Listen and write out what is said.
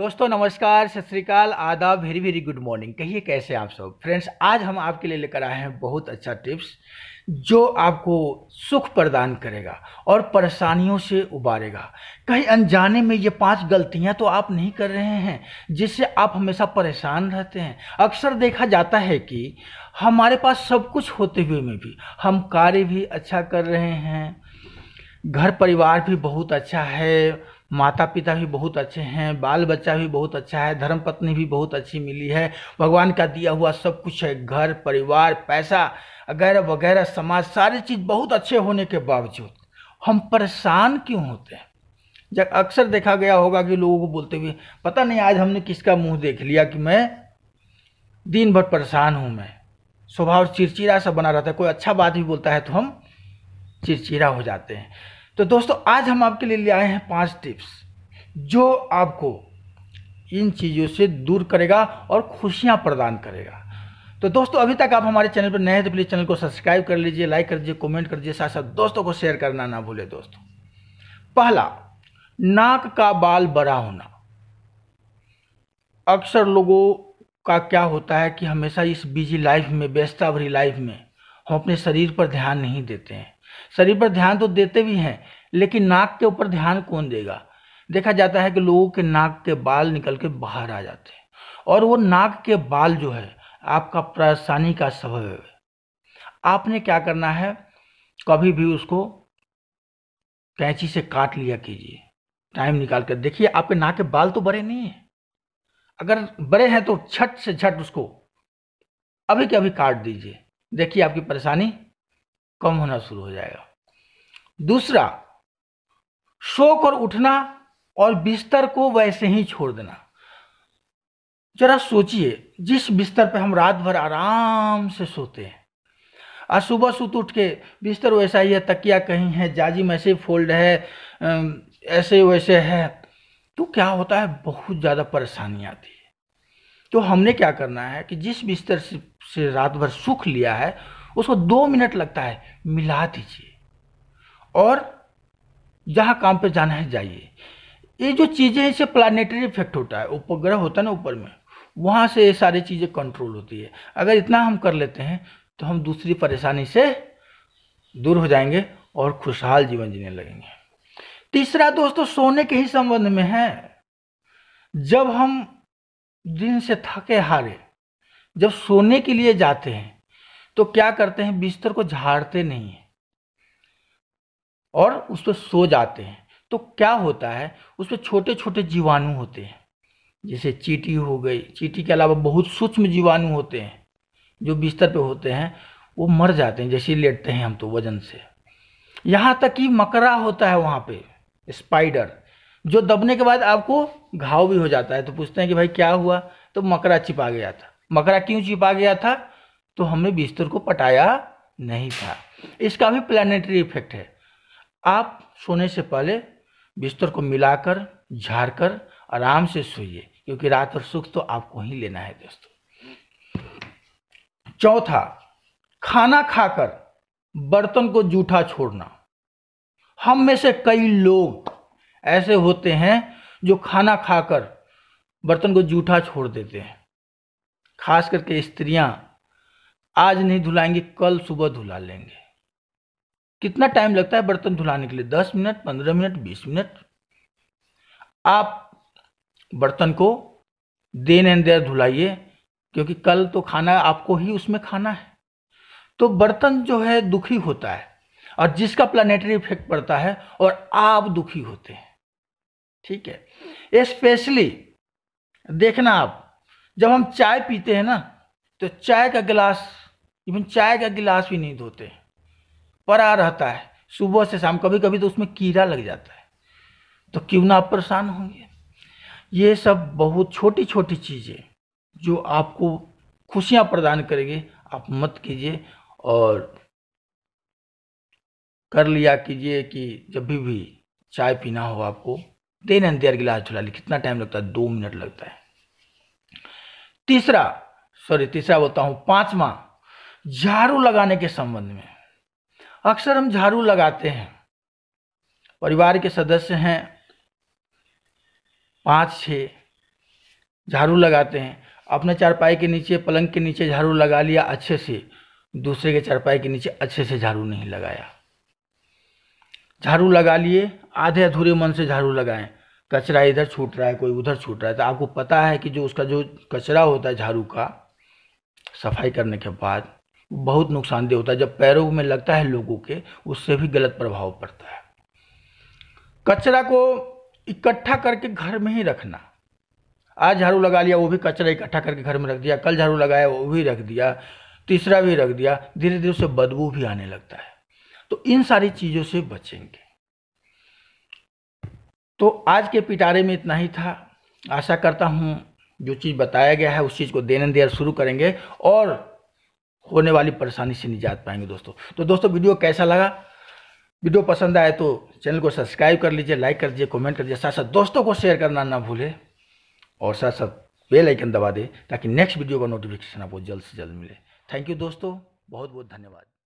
दोस्तों नमस्कार सत श्रीकाल आदाब वेरी वेरी गुड मॉर्निंग कहिए कैसे आप सब फ्रेंड्स आज हम आपके लिए लेकर आए हैं बहुत अच्छा टिप्स जो आपको सुख प्रदान करेगा और परेशानियों से उबारेगा कहीं अनजाने में ये पांच गलतियां तो आप नहीं कर रहे हैं जिससे आप हमेशा परेशान रहते हैं अक्सर देखा जाता है कि हमारे पास सब कुछ होते हुए में भी हम कार्य भी अच्छा कर रहे हैं घर परिवार भी बहुत अच्छा है माता पिता भी बहुत अच्छे हैं बाल बच्चा भी बहुत अच्छा है धर्म पत्नी भी बहुत अच्छी मिली है भगवान का दिया हुआ सब कुछ है घर परिवार पैसा वगैरह वगैरह समाज सारी चीज़ बहुत अच्छे होने के बावजूद हम परेशान क्यों होते हैं जब अक्सर देखा गया होगा कि लोगों को बोलते हुए पता नहीं आज हमने किसका मुंह देख लिया कि मैं दिन भर परेशान हूँ मैं स्वभाव चिड़चिड़ा सा बना रहता है कोई अच्छा बात भी बोलता है तो हम चिड़चिड़ा हो जाते हैं तो दोस्तों आज हम आपके लिए ले आए हैं पांच टिप्स जो आपको इन चीज़ों से दूर करेगा और खुशियां प्रदान करेगा तो दोस्तों अभी तक आप हमारे चैनल पर नए हैं तो प्लीज़ चैनल को सब्सक्राइब कर लीजिए लाइक कर दीजिए कमेंट कर दीजिए साथ साथ दोस्तों को शेयर करना ना भूले दोस्तों पहला नाक का बाल बड़ा होना अक्सर लोगों का क्या होता है कि हमेशा इस बिजी लाइफ में व्यस्ता भरी लाइफ में हम अपने शरीर पर ध्यान नहीं देते हैं शरीर पर ध्यान तो देते भी हैं लेकिन नाक के ऊपर ध्यान कौन देगा देखा जाता है कि लोगों के नाक के बाल निकल के बाहर आ जाते हैं और वो नाक के बाल जो है आपका परेशानी का सबब है आपने क्या करना है कभी भी उसको कैंची से काट लिया कीजिए टाइम निकाल कर देखिए आपके नाक के बाल तो बड़े नहीं हैं अगर बड़े हैं तो छट से छट उसको अभी के अभी काट दीजिए देखिए आपकी परेशानी कम होना शुरू हो जाएगा दूसरा शोक और उठना और बिस्तर को वैसे ही छोड़ देना जरा सोचिए जिस बिस्तर पर हम रात भर आराम से सोते हैं आज सुबह सुत उठ के बिस्तर वैसा ही है तकिया कहीं है जाजिम ऐसे फोल्ड है ऐसे वैसे है तो क्या होता है बहुत ज़्यादा परेशानी आती है तो हमने क्या करना है कि जिस बिस्तर से रात भर सुख लिया है उसको दो मिनट लगता है मिला दीजिए और जहाँ काम पे जाना है जाइए ये जो चीज़ें इसे प्लानिटरी इफेक्ट होता है उपग्रह होता है ना ऊपर में वहाँ से ये सारी चीज़ें कंट्रोल होती है अगर इतना हम कर लेते हैं तो हम दूसरी परेशानी से दूर हो जाएंगे और खुशहाल जीवन जीने लगेंगे तीसरा दोस्तों सोने के ही संबंध में है जब हम दिन से थके हारे जब सोने के लिए जाते हैं तो क्या करते हैं बिस्तर को झाड़ते नहीं है और उस पर सो जाते हैं तो क्या होता है उस पर छोटे छोटे जीवाणु होते हैं जैसे चीटी हो गई चीटी के अलावा बहुत सूक्ष्म जीवाणु होते हैं जो बिस्तर पे होते हैं वो मर जाते हैं जैसे लेटते हैं हम तो वजन से यहाँ तक कि मकरा होता है वहाँ पे स्पाइडर जो दबने के बाद आपको घाव भी हो जाता है तो पूछते हैं कि भाई क्या हुआ तो मकरा चिपा गया था मकरा क्यों चिपा गया था तो हमने बिस्तर को पटाया नहीं था इसका भी प्लानिटरी इफेक्ट है आप सोने से पहले बिस्तर को मिलाकर झाड़कर आराम से सोइए क्योंकि रात और सुख तो आपको ही लेना है दोस्तों चौथा खाना खाकर बर्तन को जूठा छोड़ना हम में से कई लोग ऐसे होते हैं जो खाना खाकर बर्तन को जूठा छोड़ देते हैं खास करके स्त्रियां आज नहीं धुलाएंगे कल सुबह धुला लेंगे कितना टाइम लगता है बर्तन धुलाने के लिए दस मिनट पंद्रह मिनट बीस मिनट आप बर्तन को देन एंड देर धुलाइए क्योंकि कल तो खाना आपको ही उसमें खाना है तो बर्तन जो है दुखी होता है और जिसका प्लानिटरी इफेक्ट पड़ता है और आप दुखी होते हैं ठीक है स्पेशली देखना आप जब हम चाय पीते हैं ना तो चाय का गिलास इवन चाय का गिलास भी नहीं धोते परा रहता है सुबह से शाम कभी कभी तो उसमें कीड़ा लग जाता है तो क्यों ना आप परेशान होंगे ये सब बहुत छोटी छोटी चीज़ें जो आपको खुशियाँ प्रदान करेंगे आप मत कीजिए और कर लिया कीजिए कि जब भी भी चाय पीना हो आपको देन एंड देर गिलास धुला ली कितना टाइम लगता है दो मिनट लगता है तीसरा सॉरी तीसरा बोलता हूँ पांचवा झाड़ू लगाने के संबंध में अक्सर हम झाड़ू लगाते हैं परिवार के सदस्य हैं पांच छः झाड़ू लगाते हैं अपने चारपाई के नीचे पलंग के नीचे झाड़ू लगा लिया अच्छे से दूसरे के चारपाई के नीचे अच्छे से झाड़ू नहीं लगाया झाड़ू लगा लिए आधे अधूरे मन से झाड़ू लगाएं कचरा इधर छूट रहा है कोई उधर छूट रहा है तो आपको पता है कि जो उसका जो कचरा होता है झाड़ू का सफाई करने के बाद बहुत नुकसानदेह होता है जब पैरों में लगता है लोगों के उससे भी गलत प्रभाव पड़ता है कचरा को इकट्ठा करके घर में ही रखना आज झाड़ू लगा लिया वो भी कचरा इकट्ठा करके घर में रख दिया कल झाड़ू लगाया वो भी रख दिया तीसरा भी रख दिया धीरे धीरे उसे बदबू भी आने लगता है तो इन सारी चीज़ों से बचेंगे तो आज के पिटारे में इतना ही था आशा करता हूँ जो चीज़ बताया गया है उस चीज़ को देन देर शुरू करेंगे और होने वाली परेशानी से निजात पाएंगे दोस्तों तो दोस्तों वीडियो कैसा लगा वीडियो पसंद आए तो चैनल को सब्सक्राइब कर लीजिए लाइक कर दीजिए कमेंट कर दीजिए साथ साथ दोस्तों को शेयर करना ना भूले और साथ साथ बेल आइकन दबा दें ताकि नेक्स्ट वीडियो का नोटिफिकेशन आपको जल्द से जल्द मिले थैंक यू दोस्तों बहुत बहुत धन्यवाद